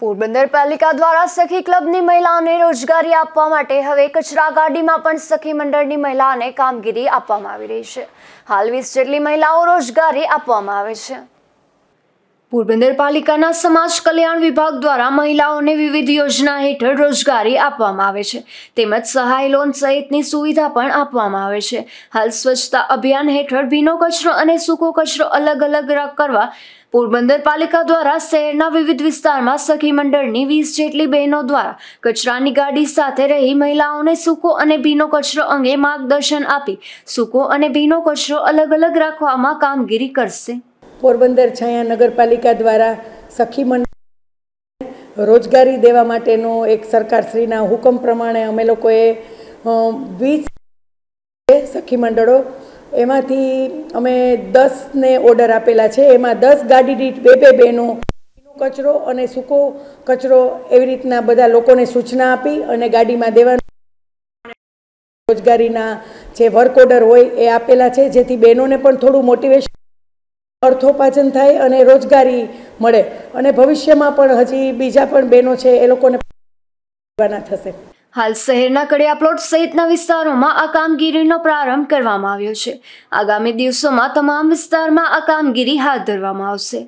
પોરબંદર પાલિકા દ્વારા સખી ક્લબની મહિલાઓને રોજગારી આપવા માટે હવે કચરા ગાડીમાં પણ સખી મંડળની મહિલાઓને કામગીરી આપવામાં આવી રહી છે હાલ વીસ જેટલી મહિલાઓ રોજગારી આપવામાં આવે છે પોરબંદર પાલિકાના સમાજ કલ્યાણ વિભાગ દ્વારા મહિલાઓને વિવિધ યોજના હેઠળ રોજગારી આપવામાં આવે છે તેમજ સહાય લોન સહિતની સુવિધા પણ આપવામાં આવે છે હાલ સ્વચ્છતા અભિયાન હેઠળ ભીનો કચરો અને સૂકો કચરો અલગ અલગ કરવા પોરબંદર પાલિકા દ્વારા શહેરના વિવિધ વિસ્તારમાં સખી મંડળની વીસ જેટલી બહેનો દ્વારા કચરાની ગાડી સાથે રહી મહિલાઓને સૂકો અને ભીનો કચરો અંગે માર્ગદર્શન આપી સૂકો અને ભીનો કચરો અલગ અલગ રાખવામાં કામગીરી કરશે પોરબંદર છાયા નગરપાલિકા દ્વારા સખી મંડળ રોજગારી દેવા માટેનો એક સરકારશ્રીના હુકમ પ્રમાણે અમે લોકોએ વીસ સખી મંડળો એમાંથી અમે દસને ઓર્ડર આપેલા છે એમાં દસ ગાડી દીઠ બે બે બેનો કચરો અને સૂકો કચરો એવી રીતના બધા લોકોને સૂચના આપી અને ગાડીમાં દેવાનું રોજગારીના જે વર્ક ઓર્ડર હોય એ આપેલા છે જેથી બહેનોને પણ થોડું મોટિવેશન અર્થોપાર્જન થાય અને રોજગારી મળે અને ભવિષ્યમાં પણ હજી બીજા પણ બહેનો છે એ લોકોને થશે હાલ શહેરના કડિયા પ્લોટ સહિતના વિસ્તારોમાં આ કામગીરીનો પ્રારંભ કરવામાં આવ્યો છે આગામી દિવસોમાં તમામ વિસ્તારમાં આ કામગીરી હાથ ધરવામાં આવશે